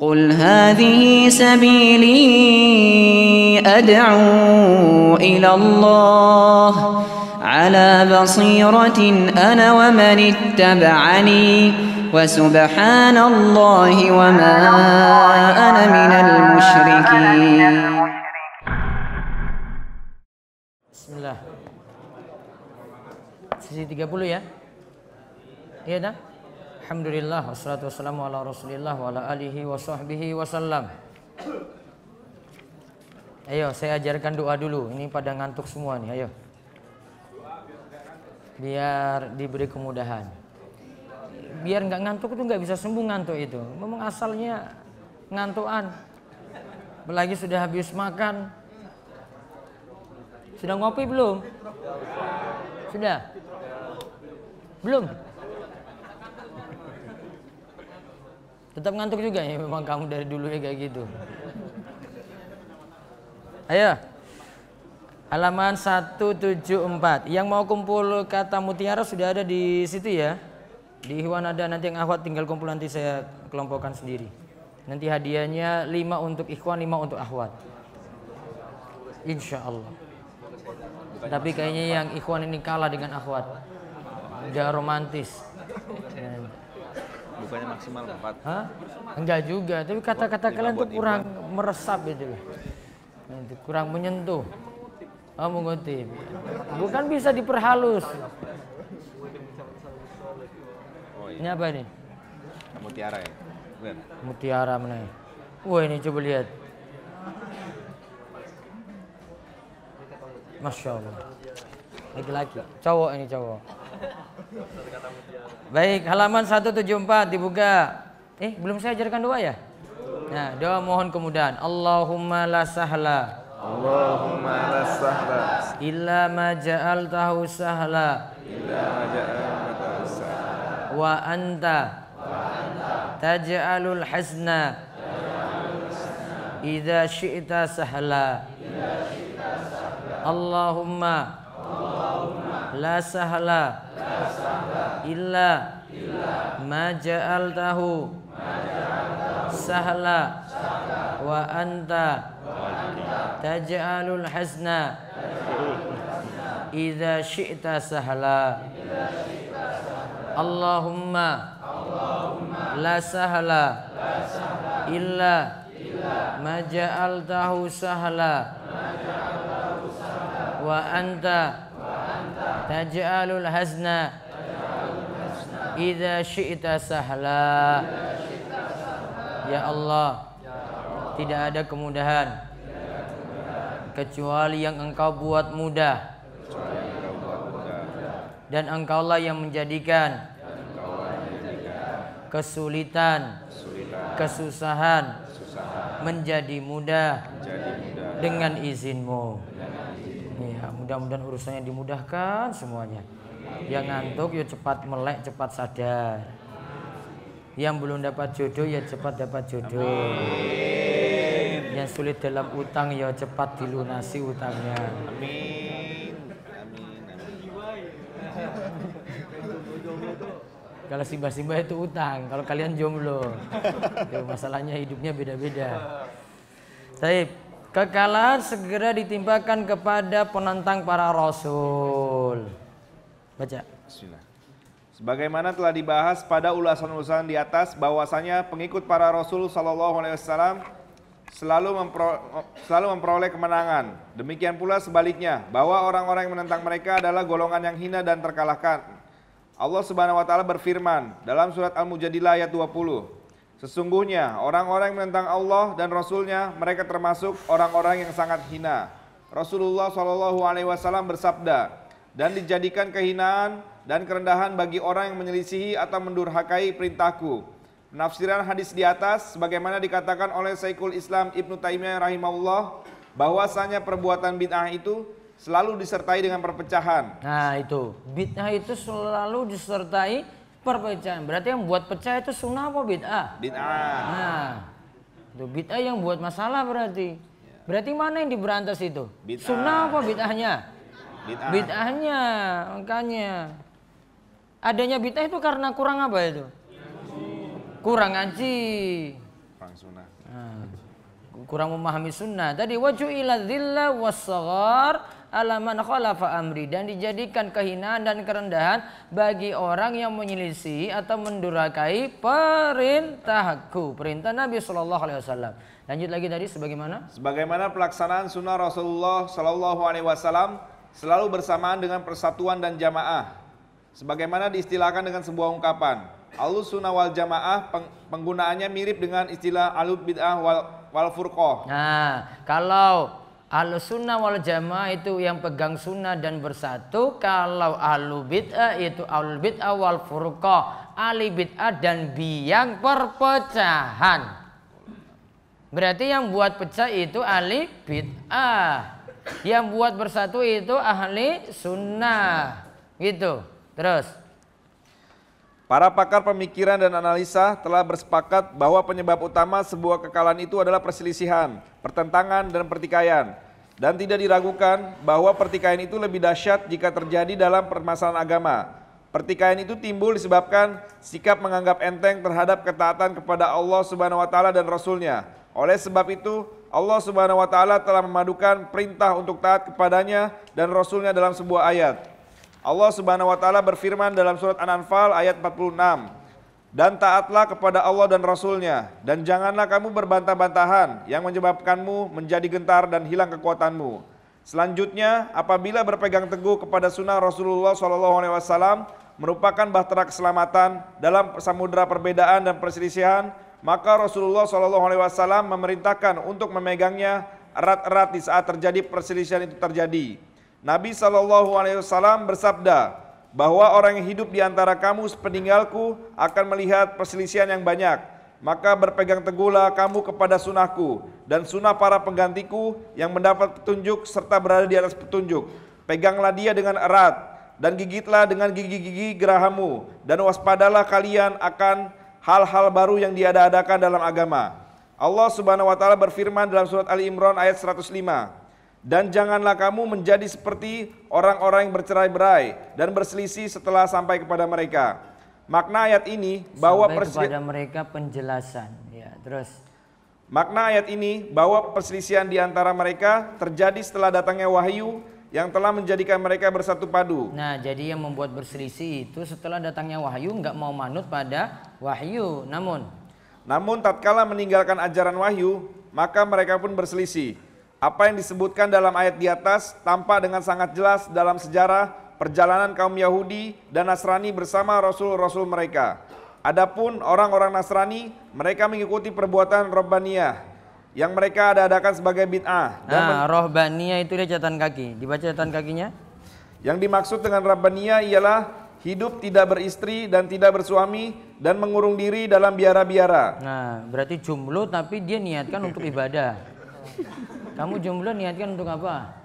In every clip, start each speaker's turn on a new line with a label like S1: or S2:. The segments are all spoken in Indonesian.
S1: قل هذه سبيلي أدعو إلى الله على بصيرة أنا ومن اتبعني وسبحان الله وما أنا من المشركين بسم الله Sisi 30 يا هي ده Alhamdulillah wassalatu wassalamu ala Rasulillah wa ala alihi wa sahbihi wasallam. Ayo saya ajarkan doa dulu. Ini pada ngantuk semua nih, ayo. Biar diberi kemudahan. Biar nggak ngantuk itu nggak bisa sembuh ngantuk itu. Memang asalnya ngantuan. Belagi sudah habis makan. Sudah ngopi belum? Sudah? Belum? Tetap ngantuk juga ya memang kamu dari dulu ya kayak gitu. Ayo. Halaman 174. Yang mau kumpul kata mutiara sudah ada di situ ya. Di Iwan ada nanti yang ahwat tinggal kumpul nanti saya kelompokkan sendiri. Nanti hadiahnya 5 untuk ikhwan, 5 untuk ahwat. Insya Allah. Tapi kayaknya yang ikhwan ini kalah dengan ahwat. Gak romantis bukannya maksimal empat? Hah? Enggak juga, tapi kata-kata kalian tuh kurang Iban. meresap gitu loh. Kurang menyentuh. Oh, mengutip. Bukan bisa diperhalus. Oh, iya. Ini apa ini? Mutiara ya? Ben. Mutiara mana ya? Wah ini coba lihat. Masya Allah. Laki-laki. Cowok ini cowok. Baik, halaman 174 dibuka. Eh, belum saya ajarkan doa ya? Nah, doa mohon kemudahan. Allahumma la sahla. Allahumma la sahla. Illa ma ja'altahu sahla. Illa ma ja'altahu sahla. Wa anta. Taj'alul hasna. Idza syi'ta sahla. Idza syi'ta sahla. Allahumma la sahla, illa, Majal ma ja'altahu sahla, wa anta, taj'alul hasna idza syi'ta sahla Allahumma, la sahla, illa, Majal ma ja'altahu sahla wa anta taj'alul hazna إذا syi'ta sahla Ya Allah Tidak ada kemudahan Kecuali yang engkau buat mudah Dan engkaulah yang menjadikan Kesulitan Kesusahan Menjadi mudah Dengan izinmu mudah-mudahan urusannya dimudahkan semuanya yang ngantuk ya cepat melek cepat sadar yang belum dapat jodoh ya cepat dapat jodoh Amin. yang sulit dalam utang ya cepat dilunasi utangnya
S2: Amin. Amin.
S1: kalau simbah-simbah itu utang kalau kalian jomblo ya, masalahnya hidupnya beda-beda Taib. -beda kekalahan segera ditimpakan kepada penantang para rasul. Baca. Bismillah.
S2: Sebagaimana telah dibahas pada ulasan-ulasan di atas bahwasanya pengikut para rasul sallallahu alaihi wasallam selalu, mempro, selalu memperoleh kemenangan. Demikian pula sebaliknya, bahwa orang-orang yang menentang mereka adalah golongan yang hina dan terkalahkan. Allah Subhanahu wa taala berfirman dalam surat Al-Mujadilah ayat 20, Sesungguhnya orang-orang yang menentang Allah dan Rasulnya mereka termasuk orang-orang yang sangat hina. Rasulullah Shallallahu Alaihi Wasallam bersabda dan dijadikan kehinaan dan kerendahan bagi orang yang menyelisihi atau mendurhakai perintahku. Penafsiran hadis di atas sebagaimana dikatakan oleh Syekhul Islam Ibnu Taimiyah rahimahullah bahwasanya perbuatan bid'ah itu selalu disertai dengan perpecahan.
S1: Nah, itu. Bid'ah itu selalu disertai perpecahan. Berarti yang buat pecah itu sunnah apa bid'ah? Bid'ah. Nah, itu bid'ah yang buat masalah berarti. Ya. Berarti mana yang diberantas itu? Bid'ah. Sunnah apa bid'ahnya?
S2: Bid'ah. Bid'ahnya,
S1: makanya. Adanya bid'ah itu karena kurang apa itu? Kurang ngaji. Kurang sunnah. Nah, kurang memahami sunnah. Tadi wajuilah dzilla alaman khalafa amri dan dijadikan kehinaan dan kerendahan bagi orang yang menyelisih atau mendurakai perintahku perintah Nabi Shallallahu Alaihi Wasallam lanjut lagi tadi sebagaimana
S2: sebagaimana pelaksanaan sunnah Rasulullah Shallallahu Alaihi Wasallam selalu bersamaan dengan persatuan dan jamaah sebagaimana diistilahkan dengan sebuah ungkapan Alus sunnah wal jamaah penggunaannya mirip dengan istilah
S1: alul bid'ah wal, wal furqoh. Nah, kalau Ahlu sunnah wal jamaah itu yang pegang sunnah dan bersatu. Kalau ahlu bid'ah itu ahlu bid'ah wal furqah. Ahli bid'ah dan biang perpecahan. Berarti yang buat pecah itu ahli bid'ah. Yang buat bersatu itu ahli sunnah. Gitu. Terus.
S2: Para pakar pemikiran dan analisa telah bersepakat bahwa penyebab utama sebuah kekalahan itu adalah perselisihan, pertentangan, dan pertikaian. Dan tidak diragukan bahwa pertikaian itu lebih dahsyat jika terjadi dalam permasalahan agama. Pertikaian itu timbul disebabkan sikap menganggap enteng terhadap ketaatan kepada Allah Subhanahu wa taala dan Rasul-Nya. Oleh sebab itu, Allah Subhanahu wa taala telah memadukan perintah untuk taat kepadanya dan Rasul-Nya dalam sebuah ayat. Allah Subhanahu wa taala berfirman dalam surat An-Anfal ayat 46 dan taatlah kepada Allah dan Rasul-Nya dan janganlah kamu berbantah-bantahan yang menyebabkanmu menjadi gentar dan hilang kekuatanmu. Selanjutnya, apabila berpegang teguh kepada sunnah Rasulullah SAW merupakan bahtera keselamatan dalam samudera perbedaan dan perselisihan, maka Rasulullah SAW memerintahkan untuk memegangnya erat-erat di saat terjadi perselisihan itu terjadi. Nabi Shallallahu Alaihi Wasallam bersabda bahwa orang yang hidup di antara kamu sepeninggalku akan melihat perselisihan yang banyak. Maka berpegang teguhlah kamu kepada sunahku dan sunah para penggantiku yang mendapat petunjuk serta berada di atas petunjuk. Peganglah dia dengan erat dan gigitlah dengan gigi-gigi gerahamu dan waspadalah kalian akan hal-hal baru yang diada dalam agama. Allah Subhanahu wa taala berfirman dalam surat Ali Imran ayat 105. Dan janganlah kamu menjadi seperti orang-orang yang bercerai-berai dan berselisih setelah sampai kepada mereka. Makna ayat ini bahwa kepada
S1: mereka penjelasan. Ya,
S2: terus. Makna ayat ini bahwa perselisihan di antara mereka terjadi setelah datangnya wahyu yang telah menjadikan mereka bersatu padu.
S1: Nah, jadi yang membuat berselisih itu setelah datangnya wahyu nggak mau manut pada wahyu. Namun, namun tatkala meninggalkan
S2: ajaran wahyu, maka mereka pun berselisih. Apa yang disebutkan dalam ayat di atas tampak dengan sangat jelas dalam sejarah perjalanan kaum Yahudi dan Nasrani bersama rasul-rasul mereka. Adapun orang-orang Nasrani, mereka mengikuti perbuatan Rabbaniyah yang mereka ada-adakan sebagai bid'ah. Nah,
S1: Robbaniyah itu dia catatan kaki. Dibaca catatan kakinya? Yang dimaksud dengan Rabbaniyah ialah hidup tidak
S2: beristri dan tidak bersuami dan mengurung diri dalam biara-biara. Nah, berarti jumlah
S1: tapi dia niatkan untuk ibadah. Kamu jomblo niatkan untuk apa?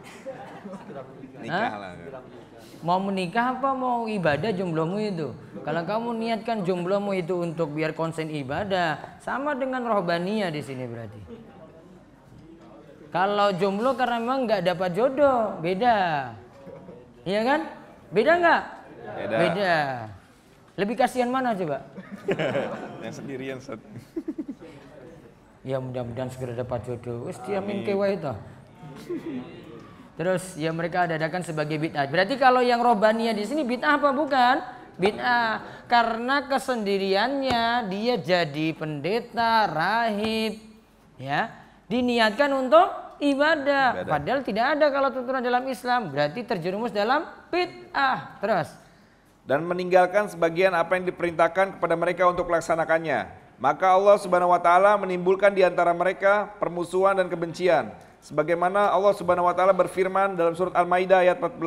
S1: Nikah lah. Mau menikah apa mau ibadah jomblomu itu? Kalau kamu niatkan jomblomu itu untuk biar konsen ibadah, sama dengan rohbania di sini berarti. Kalau jomblo karena memang nggak dapat jodoh, beda. Iya kan? Beda nggak? Beda. beda. Lebih kasihan mana coba? Yang sendirian. Set ya mudah-mudahan segera dapat jodoh wis dia itu terus ya mereka adakan sebagai bid'ah berarti kalau yang robania di sini bid'ah apa bukan bid'ah karena kesendiriannya dia jadi pendeta rahib ya diniatkan untuk ibadah. ibadah. Padahal tidak ada kalau tuntunan dalam Islam, berarti terjerumus dalam bid'ah. Terus
S2: dan meninggalkan sebagian apa yang diperintahkan kepada mereka untuk melaksanakannya. Maka Allah Subhanahu wa taala menimbulkan di antara mereka permusuhan dan kebencian. Sebagaimana Allah Subhanahu wa taala berfirman dalam surat Al-Maidah ayat 14.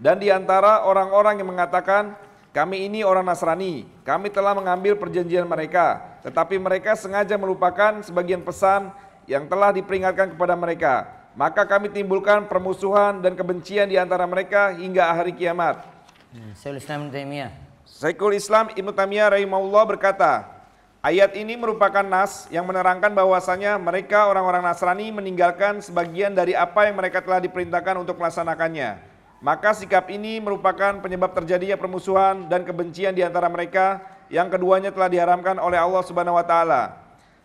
S2: Dan di antara orang-orang yang mengatakan, kami ini orang Nasrani, kami telah mengambil perjanjian mereka, tetapi mereka sengaja melupakan sebagian pesan yang telah diperingatkan kepada mereka. Maka kami timbulkan permusuhan dan kebencian di antara mereka hingga hari kiamat.
S1: Hmm, Saya Islam Ibn Taimiyah.
S2: Sayyidul Islam Ibn Taimiyah rahimahullah berkata, Ayat ini merupakan nas yang menerangkan bahwasanya mereka orang-orang Nasrani meninggalkan sebagian dari apa yang mereka telah diperintahkan untuk melaksanakannya. Maka sikap ini merupakan penyebab terjadinya permusuhan dan kebencian di antara mereka yang keduanya telah diharamkan oleh Allah Subhanahu wa taala.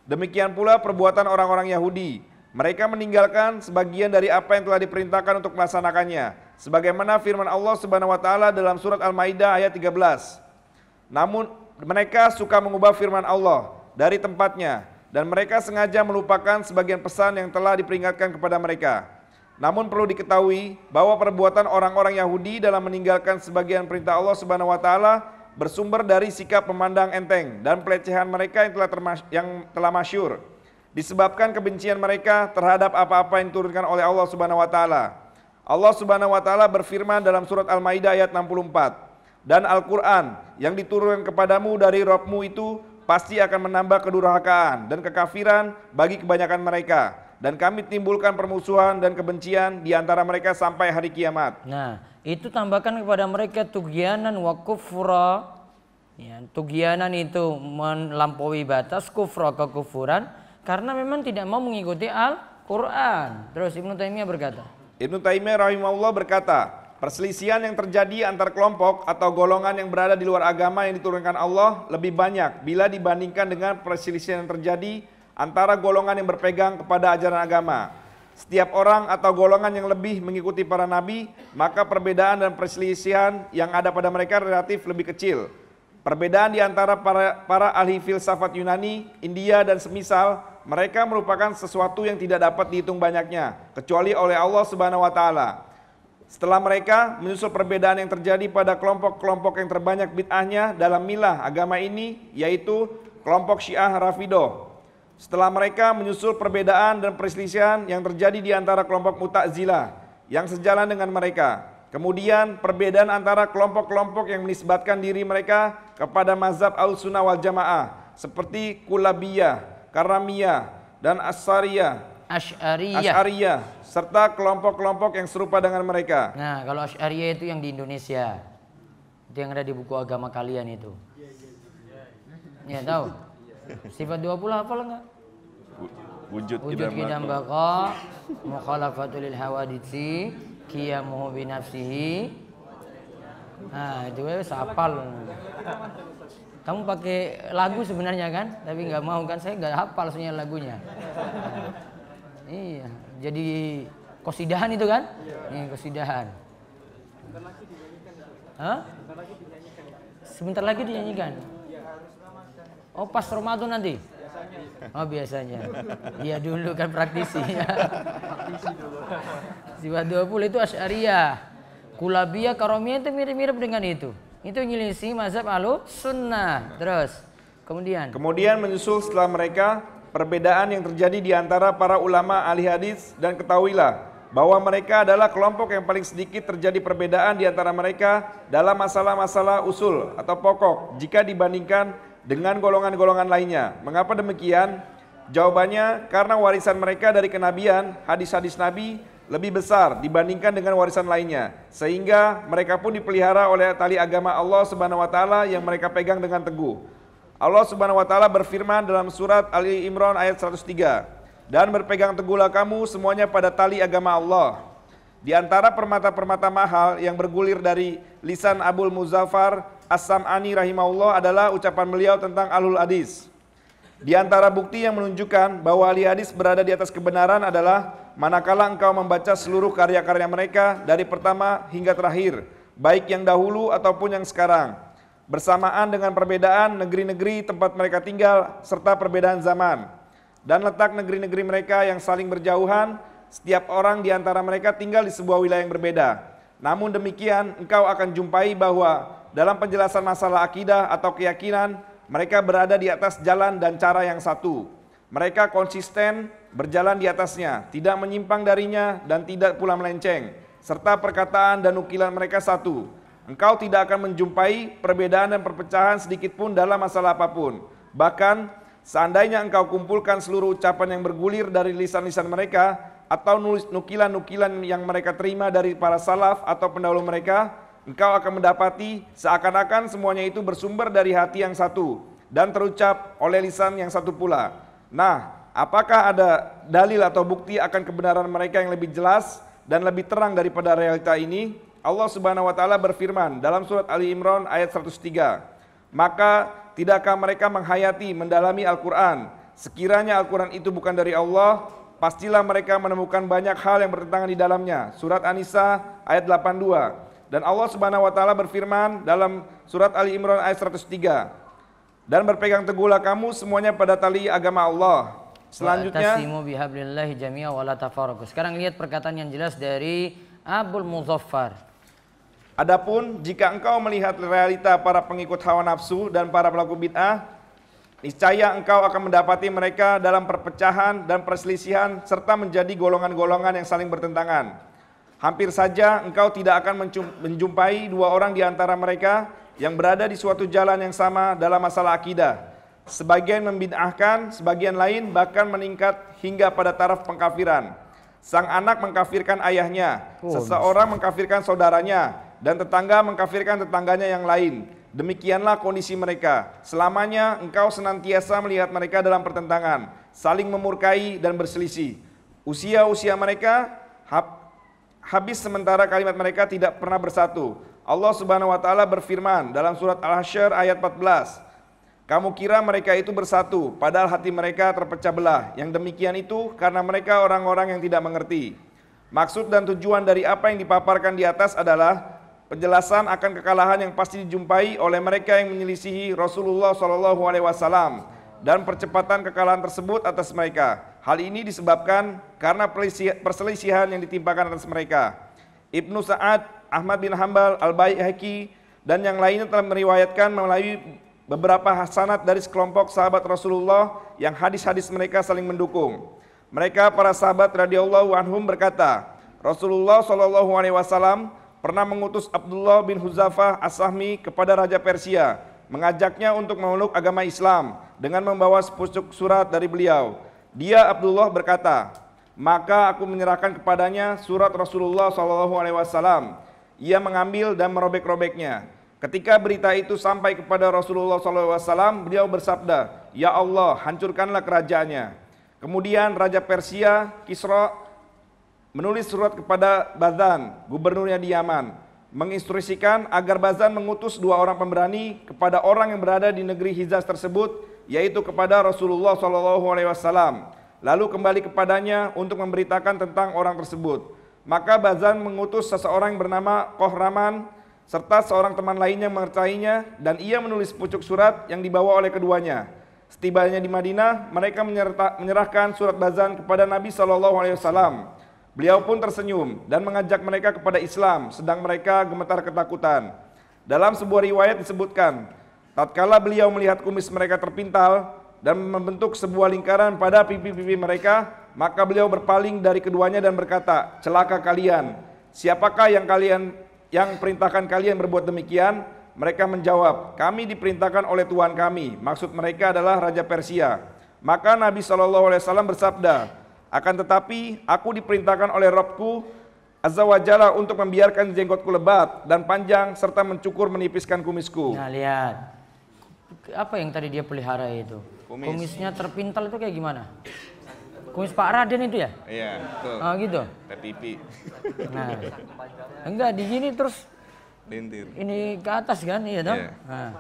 S2: Demikian pula perbuatan orang-orang Yahudi. Mereka meninggalkan sebagian dari apa yang telah diperintahkan untuk melaksanakannya, sebagaimana firman Allah Subhanahu wa taala dalam surat Al-Maidah ayat 13. Namun mereka suka mengubah firman Allah dari tempatnya dan mereka sengaja melupakan sebagian pesan yang telah diperingatkan kepada mereka. Namun perlu diketahui bahwa perbuatan orang-orang Yahudi dalam meninggalkan sebagian perintah Allah Subhanahu wa taala bersumber dari sikap pemandang enteng dan pelecehan mereka yang telah termas yang telah masyur. Disebabkan kebencian mereka terhadap apa-apa yang diturunkan oleh Allah Subhanahu wa taala. Allah Subhanahu wa taala berfirman dalam surat Al-Maidah ayat 64 dan Al-Quran yang diturunkan kepadamu dari rohmu itu pasti akan menambah kedurhakaan dan kekafiran bagi kebanyakan mereka. Dan kami timbulkan permusuhan dan kebencian di antara mereka
S1: sampai hari kiamat. Nah, itu tambahkan kepada mereka tugianan wa kufra. Ya, tugianan itu melampaui batas kufra kekufuran karena memang tidak mau mengikuti Al-Quran. Terus Ibnu Taimiyah berkata. Ibnu
S2: Taimiyah rahimahullah berkata, Perselisihan yang terjadi antar kelompok atau golongan yang berada di luar agama yang diturunkan Allah lebih banyak bila dibandingkan dengan perselisihan yang terjadi antara golongan yang berpegang kepada ajaran agama. Setiap orang atau golongan yang lebih mengikuti para nabi, maka perbedaan dan perselisihan yang ada pada mereka relatif lebih kecil. Perbedaan di antara para, para ahli filsafat Yunani, India, dan semisal, mereka merupakan sesuatu yang tidak dapat dihitung banyaknya, kecuali oleh Allah Subhanahu wa Ta'ala. Setelah mereka menyusul perbedaan yang terjadi pada kelompok-kelompok yang terbanyak bid'ahnya dalam milah agama ini yaitu kelompok Syiah Rafido. Setelah mereka menyusul perbedaan dan perselisihan yang terjadi di antara kelompok Mutazila yang sejalan dengan mereka. Kemudian perbedaan antara kelompok-kelompok yang menisbatkan diri mereka kepada mazhab al-sunnah wal jamaah seperti Kulabiyah, Karamiyah, dan Asariyah
S1: Asy'ariyah. Asy'ariyah
S2: serta kelompok-kelompok yang serupa
S1: dengan mereka. Nah, kalau Asy'ariyah itu yang di Indonesia. Itu yang ada di buku agama kalian itu. Ya, tahu. Sifat 20 hafal enggak?
S2: Wujud, Wujud kidam
S1: baqa, mukhalafatul lil hawaditsi, qiyamuhu bi nafsihi. Nah, itu wes hafal. Kamu pakai lagu sebenarnya kan, tapi nggak mau kan saya nggak hafal sebenarnya lagunya jadi kosidahan itu kan? Iya. Nih kosidahan. Sebentar lagi dinyanyikan. Hah? Sebentar lagi dinyanyikan. Sebentar lagi dinyanyikan. Oh pas Ramadan nanti? Biasanya. Oh biasanya. Iya dulu kan praktisi. praktisi dulu. Siwa 20 itu Asy'ariyah. Kulabiyah, Karomiyah itu mirip-mirip dengan itu. Itu nyelisih mazhab alu sunnah. Terus. Kemudian.
S2: Kemudian menyusul setelah mereka perbedaan yang terjadi di antara para ulama ahli hadis dan ketahuilah bahwa mereka adalah kelompok yang paling sedikit terjadi perbedaan di antara mereka dalam masalah-masalah usul atau pokok jika dibandingkan dengan golongan-golongan lainnya. Mengapa demikian? Jawabannya karena warisan mereka dari kenabian, hadis-hadis Nabi lebih besar dibandingkan dengan warisan lainnya sehingga mereka pun dipelihara oleh tali agama Allah Subhanahu wa taala yang mereka pegang dengan teguh. Allah Subhanahu wa taala berfirman dalam surat Ali Imran ayat 103, "Dan berpegang teguhlah kamu semuanya pada tali agama Allah." Di antara permata-permata mahal yang bergulir dari lisan Abul Muzaffar As-Sam'ani rahimahullah adalah ucapan beliau tentang alul hadis. Di antara bukti yang menunjukkan bahwa ahli hadis berada di atas kebenaran adalah manakala engkau membaca seluruh karya-karya mereka dari pertama hingga terakhir, baik yang dahulu ataupun yang sekarang bersamaan dengan perbedaan negeri-negeri tempat mereka tinggal serta perbedaan zaman. Dan letak negeri-negeri mereka yang saling berjauhan, setiap orang di antara mereka tinggal di sebuah wilayah yang berbeda. Namun demikian, engkau akan jumpai bahwa dalam penjelasan masalah akidah atau keyakinan, mereka berada di atas jalan dan cara yang satu. Mereka konsisten berjalan di atasnya, tidak menyimpang darinya dan tidak pula melenceng, serta perkataan dan ukilan mereka satu Engkau tidak akan menjumpai perbedaan dan perpecahan sedikit pun dalam masalah apapun. Bahkan seandainya engkau kumpulkan seluruh ucapan yang bergulir dari lisan-lisan mereka atau nukilan-nukilan yang mereka terima dari para salaf atau pendahulu mereka, engkau akan mendapati seakan-akan semuanya itu bersumber dari hati yang satu dan terucap oleh lisan yang satu pula. Nah, apakah ada dalil atau bukti akan kebenaran mereka yang lebih jelas dan lebih terang daripada realita ini? Allah Subhanahu wa taala berfirman dalam surat Ali Imran ayat 103. Maka tidakkah mereka menghayati mendalami Al-Qur'an? Sekiranya Al-Qur'an itu bukan dari Allah, pastilah mereka menemukan banyak hal yang bertentangan di dalamnya. Surat An-Nisa ayat 82. Dan Allah Subhanahu wa taala berfirman dalam surat Ali Imran ayat 103. Dan berpegang teguhlah kamu semuanya pada tali agama Allah,
S1: Selanjutnya bihablillahi jami'a wa Sekarang lihat perkataan yang jelas dari Abul Muzaffar.
S2: Adapun jika engkau melihat realita para pengikut hawa nafsu dan para pelaku bid'ah, niscaya engkau akan mendapati mereka dalam perpecahan dan perselisihan serta menjadi golongan-golongan yang saling bertentangan. Hampir saja engkau tidak akan menjumpai dua orang di antara mereka yang berada di suatu jalan yang sama dalam masalah akidah. Sebagian membid'ahkan, sebagian lain bahkan meningkat hingga pada taraf pengkafiran. Sang anak mengkafirkan ayahnya, oh, seseorang mengkafirkan saudaranya, dan tetangga mengkafirkan tetangganya yang lain. Demikianlah kondisi mereka. Selamanya engkau senantiasa melihat mereka dalam pertentangan, saling memurkai dan berselisih. Usia-usia mereka habis sementara kalimat mereka tidak pernah bersatu. Allah Subhanahu wa taala berfirman dalam surat Al-Hasyr ayat 14. Kamu kira mereka itu bersatu, padahal hati mereka terpecah belah. Yang demikian itu karena mereka orang-orang yang tidak mengerti. Maksud dan tujuan dari apa yang dipaparkan di atas adalah penjelasan akan kekalahan yang pasti dijumpai oleh mereka yang menyelisihi Rasulullah Shallallahu Alaihi Wasallam dan percepatan kekalahan tersebut atas mereka. Hal ini disebabkan karena perselisihan yang ditimpakan atas mereka. Ibnu Sa'ad, Ahmad bin Hambal, Al-Baihaqi, dan yang lainnya telah meriwayatkan melalui beberapa hasanat dari sekelompok sahabat Rasulullah yang hadis-hadis mereka saling mendukung. Mereka para sahabat radhiyallahu anhum berkata, Rasulullah shallallahu alaihi wasallam pernah mengutus Abdullah bin Huzafah As-Sahmi kepada Raja Persia, mengajaknya untuk memeluk agama Islam dengan membawa sepucuk surat dari beliau. Dia Abdullah berkata, maka aku menyerahkan kepadanya surat Rasulullah SAW. Ia mengambil dan merobek-robeknya. Ketika berita itu sampai kepada Rasulullah SAW, beliau bersabda, Ya Allah, hancurkanlah kerajaannya. Kemudian Raja Persia, Kisra, menulis surat kepada Bazan, gubernurnya di Yaman, menginstruksikan agar Bazan mengutus dua orang pemberani kepada orang yang berada di negeri Hijaz tersebut, yaitu kepada Rasulullah SAW. Lalu kembali kepadanya untuk memberitakan tentang orang tersebut. Maka Bazan mengutus seseorang yang bernama Kohraman serta seorang teman lainnya yang mengercainya dan ia menulis pucuk surat yang dibawa oleh keduanya. Setibanya di Madinah, mereka menyerahkan surat Bazan kepada Nabi Shallallahu Alaihi Wasallam. Beliau pun tersenyum dan mengajak mereka kepada Islam, sedang mereka gemetar ketakutan. Dalam sebuah riwayat disebutkan, tatkala beliau melihat kumis mereka terpintal dan membentuk sebuah lingkaran pada pipi-pipi mereka, maka beliau berpaling dari keduanya dan berkata, "Celaka kalian! Siapakah yang kalian yang perintahkan kalian berbuat demikian?" Mereka menjawab, "Kami diperintahkan oleh Tuhan kami." Maksud mereka adalah Raja Persia. Maka Nabi Shallallahu alaihi wasallam bersabda, akan tetapi aku diperintahkan oleh Robku Azza wa Jalla untuk membiarkan jenggotku lebat dan panjang serta mencukur menipiskan kumisku. Nah
S1: lihat, apa yang tadi dia pelihara itu? Kumis. Kumisnya terpintal itu kayak gimana? Kumis Pak Raden itu ya? Iya, betul. Oh, gitu.
S2: Tepipi. Nah, enggak
S1: di sini terus lintir. Ini ke atas kan, iya dong? Yeah. Iya. Nah.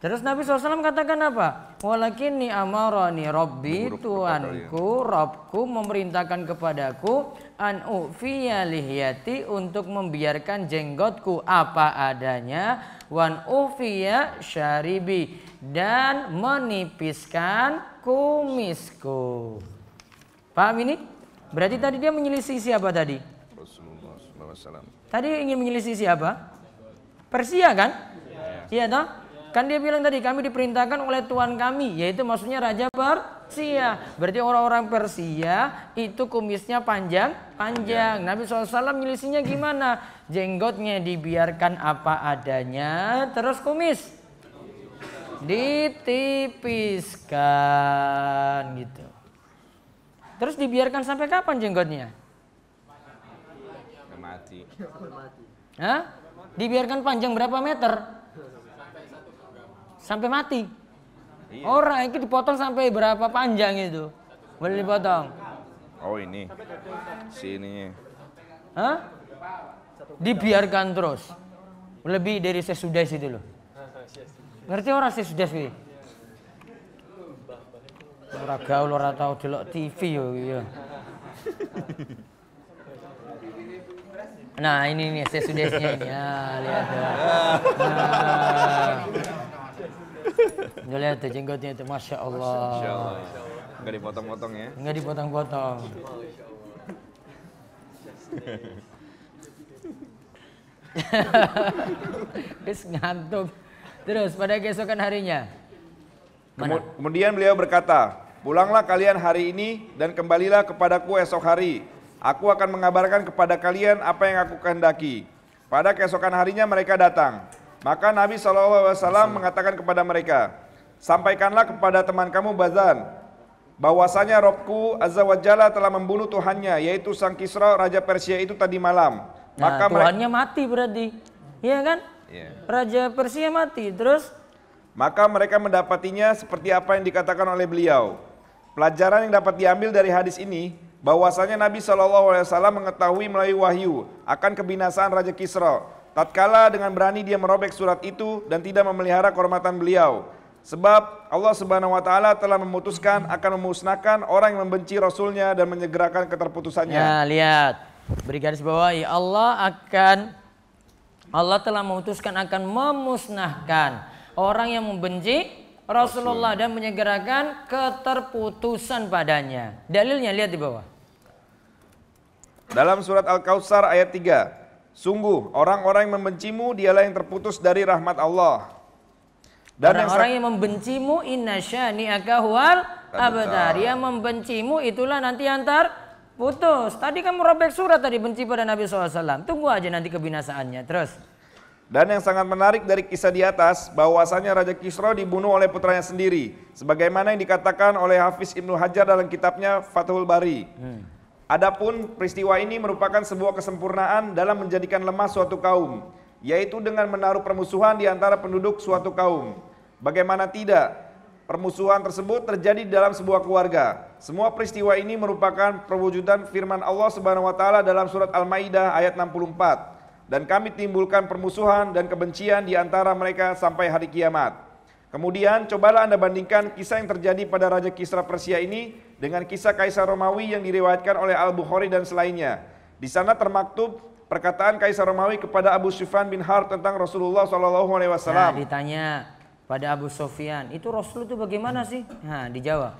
S1: Terus Nabi SAW katakan apa? Walakini amarani rabbi tuanku, robku memerintahkan kepadaku an ufiya lihyati untuk membiarkan jenggotku apa adanya wan ufiya syaribi dan menipiskan kumisku. Paham ini? Berarti tadi dia menyelisih siapa tadi?
S2: Rasulullah SAW.
S1: Tadi ingin menyelisih siapa? Persia kan? Iya ya, toh? Kan dia bilang tadi kami diperintahkan oleh tuan kami yaitu maksudnya Raja Persia. Berarti orang-orang Persia itu kumisnya panjang panjang. Ya. Nabi SAW nyelisinya gimana? Jenggotnya dibiarkan apa adanya terus kumis ditipiskan gitu. Terus dibiarkan sampai kapan jenggotnya? Mati. Hah? Dibiarkan panjang berapa meter? sampai mati. Iya. Orang itu dipotong sampai berapa panjang itu? Boleh dipotong. Oh ini, sini. Hah? Dibiarkan terus. Lebih dari sesudah situ loh. Ngerti orang sesudah sih? Orang gaul orang tau di TV yo iya. Nah ini nih sesudahnya ini ya ah, lihat ya. Nah. Udah lihat tuh jenggotnya itu, Masya Allah. Masya Allah. dipotong-potong ya? Enggak dipotong-potong. Terus ngantuk. Terus pada keesokan harinya.
S2: Mana? Kemudian beliau berkata, Pulanglah kalian hari ini dan kembalilah kepadaku esok hari. Aku akan mengabarkan kepada kalian apa yang aku kehendaki. Pada keesokan harinya mereka datang. Maka Nabi SAW mengatakan kepada mereka, Sampaikanlah kepada teman kamu Bazan, bahwasanya Robku Azza wa Jalla telah membunuh Tuhannya, yaitu Sang Kisra Raja Persia itu tadi malam. Nah, Maka Tuhannya
S1: mereka... mati berarti, iya kan? Yeah. Raja Persia mati, terus?
S2: Maka mereka mendapatinya seperti apa yang dikatakan oleh beliau. Pelajaran yang dapat diambil dari hadis ini, bahwasanya Nabi Shallallahu Alaihi Wasallam mengetahui melalui wahyu akan kebinasaan Raja Kisra. Tatkala dengan berani dia merobek surat itu dan tidak memelihara kehormatan beliau, Sebab Allah Subhanahu wa taala telah memutuskan akan memusnahkan orang yang membenci rasulnya dan menyegerakan keterputusannya. Ya,
S1: lihat. Beri garis bawah, ya Allah akan Allah telah memutuskan akan memusnahkan orang yang membenci Rasulullah Rasul. dan menyegerakan keterputusan padanya. Dalilnya lihat di bawah.
S2: Dalam surat Al-Kautsar ayat 3, sungguh orang-orang yang membencimu dialah yang terputus dari rahmat Allah.
S1: Dan orang-orang yang, membencimu inasyani akahual kan abadar. Yang membencimu itulah nanti antar putus. Tadi kamu robek surat tadi benci pada Nabi SAW. Tunggu aja nanti kebinasaannya. Terus.
S2: Dan yang sangat menarik dari kisah di atas, bahwasanya Raja Kisra dibunuh oleh putranya sendiri. Sebagaimana yang dikatakan oleh Hafiz Ibnu Hajar dalam kitabnya Fathul Bari. Hmm. Adapun peristiwa ini merupakan sebuah kesempurnaan dalam menjadikan lemah suatu kaum, yaitu dengan menaruh permusuhan di antara penduduk suatu kaum. Bagaimana tidak? Permusuhan tersebut terjadi dalam sebuah keluarga. Semua peristiwa ini merupakan perwujudan firman Allah Subhanahu wa taala dalam surat Al-Maidah ayat 64. Dan kami timbulkan permusuhan dan kebencian di antara mereka sampai hari kiamat. Kemudian cobalah Anda bandingkan kisah yang terjadi pada Raja Kisra Persia ini dengan kisah Kaisar Romawi yang diriwayatkan oleh Al-Bukhari dan selainnya. Di sana termaktub perkataan
S1: Kaisar Romawi kepada Abu
S2: Sufyan bin Harb tentang Rasulullah SAW. Nah,
S1: ditanya, pada Abu Sofyan. Itu Rasul itu bagaimana sih? Nah, dijawab.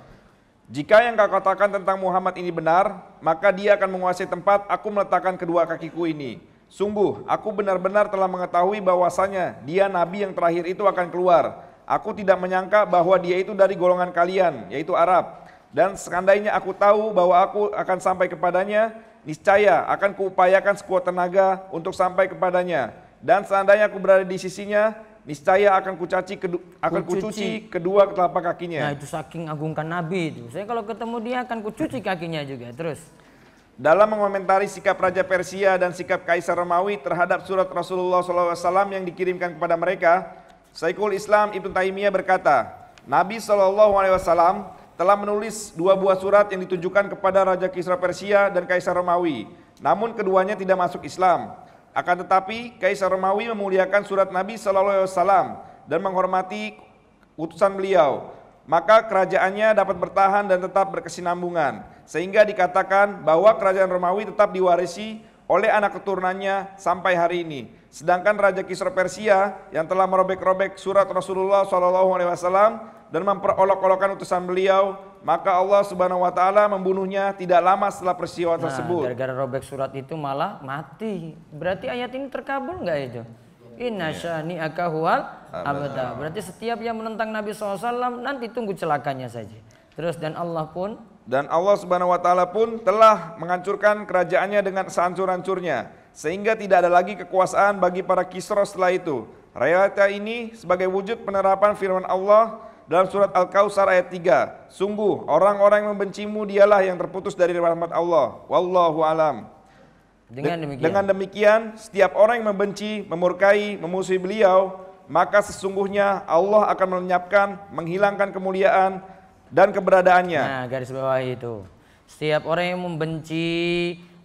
S1: Jika yang kau katakan
S2: tentang Muhammad ini benar, maka dia akan menguasai tempat aku meletakkan kedua kakiku ini. Sungguh, aku benar-benar telah mengetahui bahwasanya dia nabi yang terakhir itu akan keluar. Aku tidak menyangka bahwa dia itu dari golongan kalian, yaitu Arab. Dan sekandainya aku tahu bahwa aku akan sampai kepadanya, niscaya akan kuupayakan sekuat tenaga untuk sampai kepadanya. Dan seandainya aku berada di sisinya, niscaya akan kucaci kedu, akan kucuci. kucuci kedua telapak kakinya. Nah,
S1: itu saking agungkan Nabi itu. Saya kalau ketemu dia akan kucuci kakinya juga. Terus
S2: dalam mengomentari sikap Raja Persia dan sikap Kaisar Romawi terhadap surat Rasulullah SAW yang dikirimkan kepada mereka, Saikul Islam Ibnu Taimiyah berkata, Nabi SAW telah menulis dua buah surat yang ditujukan kepada Raja Kisra Persia dan Kaisar Romawi, namun keduanya tidak masuk Islam. Akan tetapi Kaisar Romawi memuliakan surat Nabi Shallallahu Alaihi Wasallam dan menghormati utusan beliau. Maka kerajaannya dapat bertahan dan tetap berkesinambungan, sehingga dikatakan bahwa kerajaan Romawi tetap diwarisi oleh anak keturunannya sampai hari ini. Sedangkan Raja Kisra Persia yang telah merobek-robek surat Rasulullah SAW dan memperolok-olokkan utusan beliau, maka Allah Subhanahu wa taala membunuhnya tidak lama setelah peristiwa nah, tersebut.
S1: gara-gara robek surat itu malah mati. Berarti ayat ini terkabul nggak itu? Ya, Inna iya. syani akahual abada. Berarti setiap yang menentang Nabi SAW nanti tunggu celakanya saja. Terus dan Allah pun dan
S2: Allah Subhanahu wa taala pun telah menghancurkan kerajaannya dengan sehancur-hancurnya sehingga tidak ada lagi kekuasaan bagi para Kisra setelah itu. Realita ini sebagai wujud penerapan firman Allah dalam surat Al-Kausar ayat 3. Sungguh orang-orang yang membencimu dialah yang terputus dari rahmat Allah. Wallahu alam.
S1: Dengan demikian, dengan
S2: demikian setiap orang yang membenci, memurkai, memusuhi beliau, maka sesungguhnya Allah
S1: akan melenyapkan, menghilangkan
S2: kemuliaan dan keberadaannya.
S1: Nah, garis bawah itu. Setiap orang yang membenci,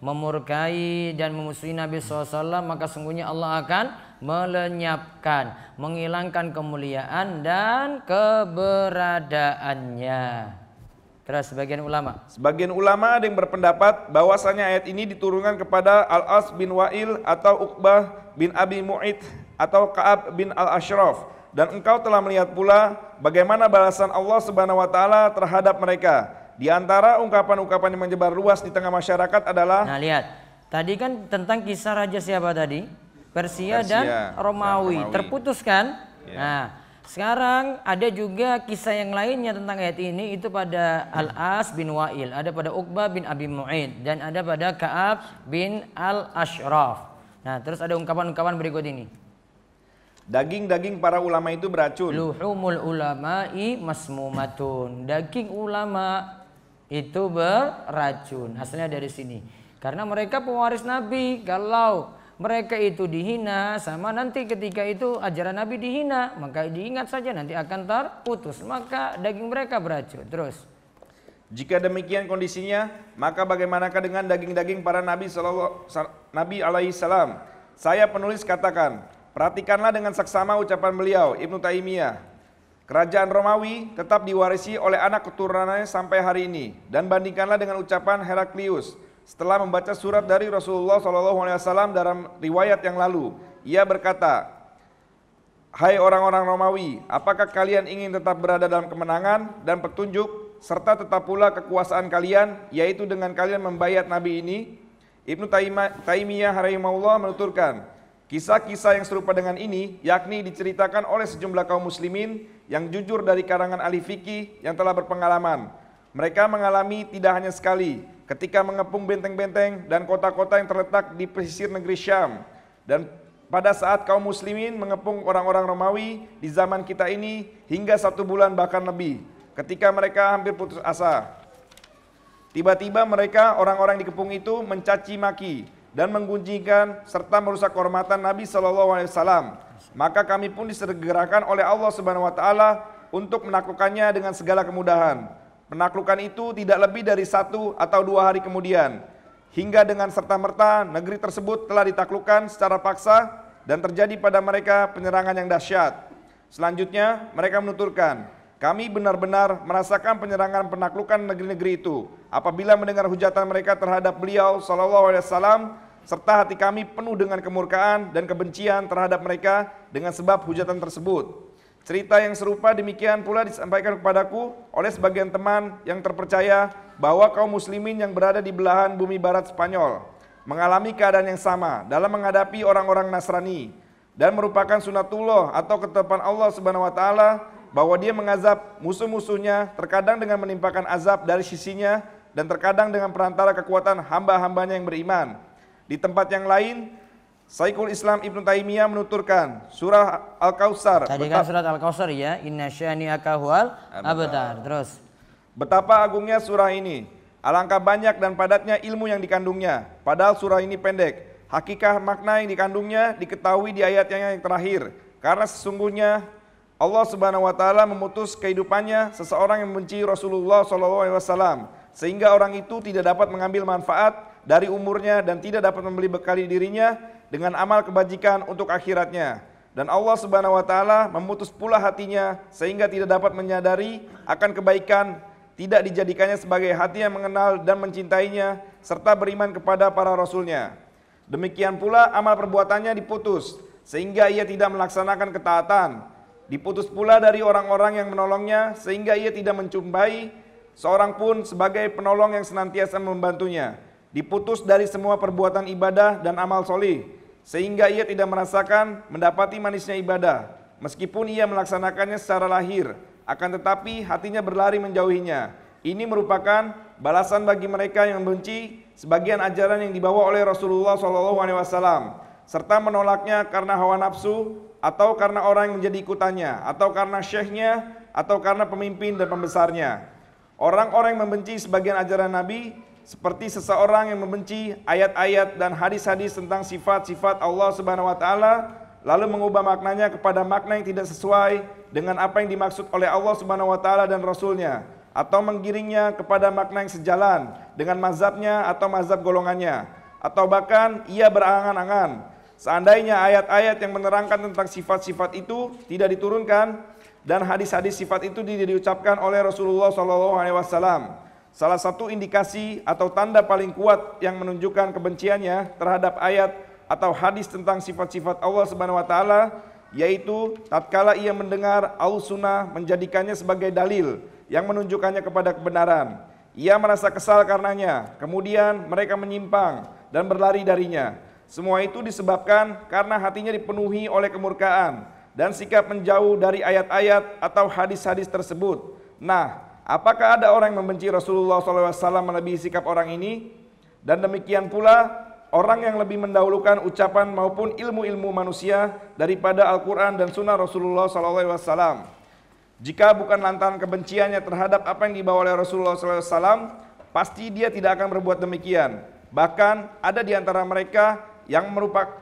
S1: memurkai dan memusuhi Nabi SAW maka sungguhnya Allah akan melenyapkan menghilangkan kemuliaan dan keberadaannya Terus sebagian ulama
S2: Sebagian ulama ada yang berpendapat bahwasanya ayat ini diturunkan kepada Al-As bin Wa'il atau Uqbah bin Abi Mu'id atau Ka'ab bin Al-Ashraf dan engkau telah melihat pula bagaimana balasan Allah Subhanahu wa taala terhadap mereka di antara
S1: ungkapan-ungkapan yang menyebar luas di tengah masyarakat adalah Nah, lihat. Tadi kan tentang kisah raja siapa tadi? Persia, Persia dan nah, Romawi. Romawi. Terputus kan? Yeah. Nah, sekarang ada juga kisah yang lainnya tentang ayat ini itu pada Al-As bin Wa'il, ada pada Uqbah bin Abi Mu'id dan ada pada Ka'ab bin Al-Ashraf. Nah, terus ada ungkapan-ungkapan berikut ini.
S2: Daging-daging para ulama itu beracun.
S1: Luhumul ulama'i masmumatun. Daging ulama itu beracun. Hasilnya dari sini. Karena mereka pewaris Nabi. Kalau mereka itu dihina sama nanti ketika itu ajaran Nabi dihina, maka diingat saja nanti akan terputus, maka daging mereka beracun. Terus
S2: jika demikian kondisinya, maka bagaimanakah dengan daging-daging para nabi nabi alaihi salam? Saya penulis katakan, perhatikanlah dengan saksama ucapan beliau Ibnu Taimiyah Kerajaan Romawi tetap diwarisi oleh anak keturunannya sampai hari ini dan bandingkanlah dengan ucapan Heraklius setelah membaca surat dari Rasulullah SAW dalam riwayat yang lalu. Ia berkata, Hai orang-orang Romawi, apakah kalian ingin tetap berada dalam kemenangan dan petunjuk serta tetap pula kekuasaan kalian yaitu dengan kalian membayar nabi ini? Ibnu Taimiyah rahimahullah menuturkan, kisah-kisah yang serupa dengan ini yakni diceritakan oleh sejumlah kaum muslimin yang jujur dari karangan ahli fikih yang telah berpengalaman. Mereka mengalami tidak hanya sekali ketika mengepung benteng-benteng dan kota-kota yang terletak di pesisir negeri Syam dan pada saat kaum muslimin mengepung orang-orang Romawi di zaman kita ini hingga satu bulan bahkan lebih ketika mereka hampir putus asa. Tiba-tiba mereka orang-orang dikepung itu mencaci maki dan menggunjingkan serta merusak kehormatan Nabi Shallallahu Alaihi Wasallam maka kami pun disegerakan oleh Allah Subhanahu wa taala untuk menaklukkannya dengan segala kemudahan. Penaklukan itu tidak lebih dari satu atau dua hari kemudian, hingga dengan serta-merta negeri tersebut telah ditaklukkan secara paksa dan terjadi pada mereka penyerangan yang dahsyat. Selanjutnya, mereka menuturkan, kami benar-benar merasakan penyerangan penaklukan negeri-negeri itu apabila mendengar hujatan mereka terhadap beliau saw serta hati kami penuh dengan kemurkaan dan kebencian terhadap mereka dengan sebab hujatan tersebut. Cerita yang serupa demikian pula disampaikan kepadaku oleh sebagian teman yang terpercaya bahwa kaum muslimin yang berada di belahan bumi barat Spanyol mengalami keadaan yang sama dalam menghadapi orang-orang Nasrani dan merupakan sunatullah atau ketetapan Allah Subhanahu wa taala bahwa dia mengazab musuh-musuhnya terkadang dengan menimpakan azab dari sisinya dan terkadang dengan perantara kekuatan hamba-hambanya yang beriman. Di tempat yang lain, Saikul Islam Ibnu Taimiyah menuturkan surah al Kausar. Tadi kan
S1: surah al Kausar ya, inna Shani Akhwal. abadar. Terus. Betapa agungnya surah ini.
S2: Alangkah banyak dan padatnya ilmu yang dikandungnya. Padahal surah ini pendek. Hakikah makna yang dikandungnya diketahui di ayat yang terakhir. Karena sesungguhnya Allah Subhanahu wa taala memutus kehidupannya seseorang yang membenci Rasulullah SAW sehingga orang itu tidak dapat mengambil manfaat dari umurnya dan tidak dapat membeli bekali dirinya dengan amal kebajikan untuk akhiratnya. Dan Allah Subhanahu wa taala memutus pula hatinya sehingga tidak dapat menyadari akan kebaikan, tidak dijadikannya sebagai hati yang mengenal dan mencintainya serta beriman kepada para rasulnya. Demikian pula amal perbuatannya diputus sehingga ia tidak melaksanakan ketaatan. Diputus pula dari orang-orang yang menolongnya sehingga ia tidak mencumbai seorang pun sebagai penolong yang senantiasa membantunya diputus dari semua perbuatan ibadah dan amal solih, sehingga ia tidak merasakan mendapati manisnya ibadah, meskipun ia melaksanakannya secara lahir, akan tetapi hatinya berlari menjauhinya. Ini merupakan balasan bagi mereka yang benci sebagian ajaran yang dibawa oleh Rasulullah SAW, serta menolaknya karena hawa nafsu atau karena orang yang menjadi ikutannya, atau karena syekhnya, atau karena pemimpin dan pembesarnya. Orang-orang yang membenci sebagian ajaran Nabi seperti seseorang yang membenci ayat-ayat dan hadis-hadis tentang sifat-sifat Allah Subhanahu wa taala lalu mengubah maknanya kepada makna yang tidak sesuai dengan apa yang dimaksud oleh Allah Subhanahu wa taala dan rasulnya atau menggiringnya kepada makna yang sejalan dengan mazhabnya atau mazhab golongannya atau bahkan ia berangan-angan seandainya ayat-ayat yang menerangkan tentang sifat-sifat itu tidak diturunkan dan hadis-hadis sifat itu diucapkan oleh Rasulullah SAW. Salah satu indikasi atau tanda paling kuat yang menunjukkan kebenciannya terhadap ayat atau hadis tentang sifat-sifat Allah Subhanahu wa taala yaitu tatkala ia mendengar al-sunnah menjadikannya sebagai dalil yang menunjukkannya kepada kebenaran. Ia merasa kesal karenanya, kemudian mereka menyimpang dan berlari darinya. Semua itu disebabkan karena hatinya dipenuhi oleh kemurkaan dan sikap menjauh dari ayat-ayat atau hadis-hadis tersebut. Nah, Apakah ada orang yang membenci Rasulullah SAW melebihi sikap orang ini? Dan demikian pula orang yang lebih mendahulukan ucapan maupun ilmu-ilmu manusia daripada Al-Quran dan Sunnah Rasulullah SAW. Jika bukan lantaran kebenciannya terhadap apa yang dibawa oleh Rasulullah SAW, pasti dia tidak akan berbuat demikian. Bahkan ada di antara mereka yang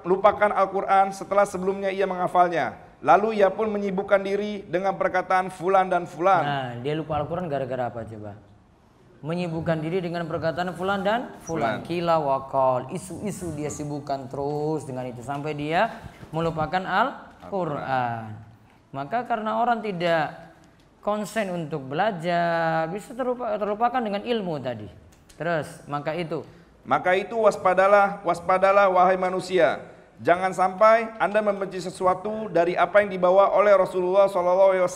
S2: melupakan Al-Quran setelah sebelumnya ia menghafalnya. Lalu ia pun menyibukkan diri dengan
S1: perkataan fulan dan fulan. Nah, dia lupa Al-Qur'an gara-gara apa coba? Menyibukkan diri dengan perkataan fulan dan fulan. Kila wakol. Isu-isu dia sibukkan terus dengan itu sampai dia melupakan Al-Qur'an. Maka karena orang tidak konsen untuk belajar, bisa terlupa, terlupakan dengan ilmu tadi. Terus, maka itu.
S2: Maka itu waspadalah, waspadalah wahai manusia Jangan sampai Anda membenci sesuatu dari apa yang dibawa oleh Rasulullah SAW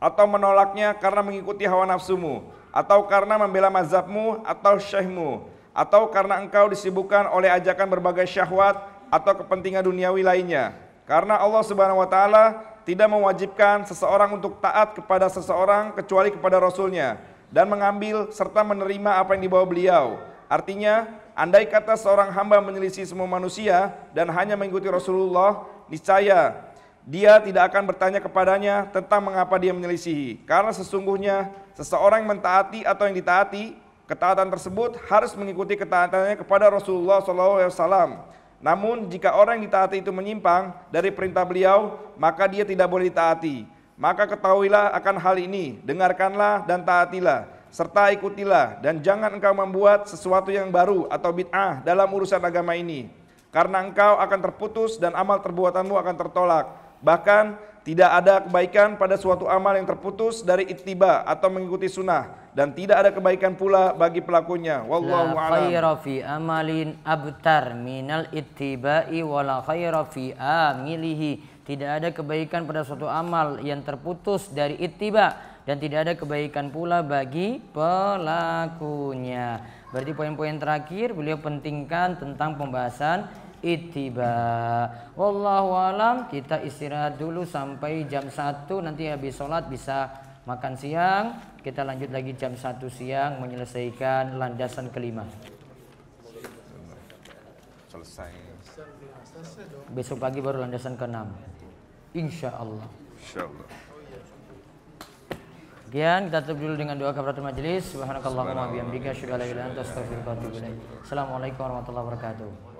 S2: atau menolaknya karena mengikuti hawa nafsumu atau karena membela mazhabmu atau syekhmu atau karena engkau disibukkan oleh ajakan berbagai syahwat atau kepentingan duniawi lainnya. Karena Allah Subhanahu wa taala tidak mewajibkan seseorang untuk taat kepada seseorang kecuali kepada rasulnya dan mengambil serta menerima apa yang dibawa beliau. Artinya, andai kata seorang hamba menyelisih semua manusia dan hanya mengikuti Rasulullah, niscaya dia tidak akan bertanya kepadanya tentang mengapa dia menyelisihi. Karena sesungguhnya seseorang yang mentaati atau yang ditaati, ketaatan tersebut harus mengikuti ketaatannya kepada Rasulullah SAW. Namun jika orang yang ditaati itu menyimpang dari perintah beliau, maka dia tidak boleh ditaati. Maka ketahuilah akan hal ini, dengarkanlah dan taatilah serta ikutilah dan jangan engkau membuat sesuatu yang baru atau bid'ah dalam urusan agama ini karena engkau akan terputus dan amal perbuatanmu akan tertolak bahkan tidak ada kebaikan pada suatu amal yang terputus dari ittiba atau mengikuti sunnah dan tidak ada kebaikan pula bagi pelakunya wallahu a'lam la
S1: fi amalin abtar minal ittiba'i la khaira fi amilihi tidak ada kebaikan pada suatu amal yang terputus dari ittiba dan tidak ada kebaikan pula bagi pelakunya. Berarti poin-poin terakhir beliau pentingkan tentang pembahasan ittiba. Wallahu alam, kita istirahat dulu sampai jam 1 nanti habis sholat bisa makan siang. Kita lanjut lagi jam 1 siang menyelesaikan landasan kelima. Selesai. Besok pagi baru landasan keenam. Insya Allah. Insya Allah. Sekian kita tutup dulu dengan doa kepada majelis. Subhanakallahumma bihamdika asyhadu an la ilaha illa anta astaghfiruka wa atubu ilaik. Assalamualaikum warahmatullahi wabarakatuh.